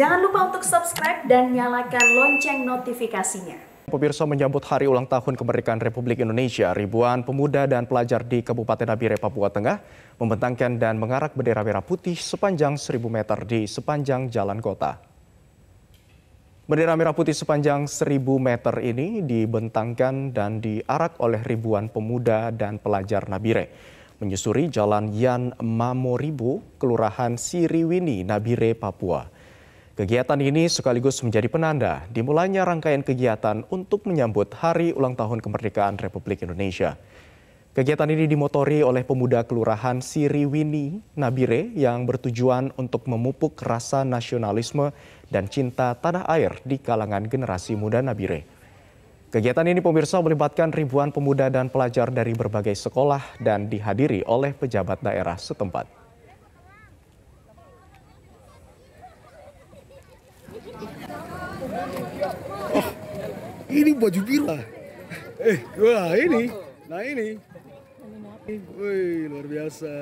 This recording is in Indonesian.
Jangan lupa untuk subscribe dan nyalakan lonceng notifikasinya. Pemirsa menyambut hari ulang tahun kemerdekaan Republik Indonesia, ribuan pemuda dan pelajar di Kabupaten Nabire, Papua Tengah membentangkan dan mengarak bendera merah putih sepanjang 1000 meter di sepanjang jalan kota. Bendera merah putih sepanjang 1000 meter ini dibentangkan dan diarak oleh ribuan pemuda dan pelajar Nabire. Menyusuri jalan Yan Mamoribu, Kelurahan Siriwini, Nabire, Papua. Kegiatan ini sekaligus menjadi penanda dimulainya rangkaian kegiatan untuk menyambut Hari Ulang Tahun Kemerdekaan Republik Indonesia. Kegiatan ini dimotori oleh pemuda Kelurahan Siriwini Nabire yang bertujuan untuk memupuk rasa nasionalisme dan cinta tanah air di kalangan generasi muda Nabire. Kegiatan ini pemirsa melibatkan ribuan pemuda dan pelajar dari berbagai sekolah dan dihadiri oleh pejabat daerah setempat. Oh, ini baju biru. Eh, wah ini. Nah ini. Wih, luar biasa.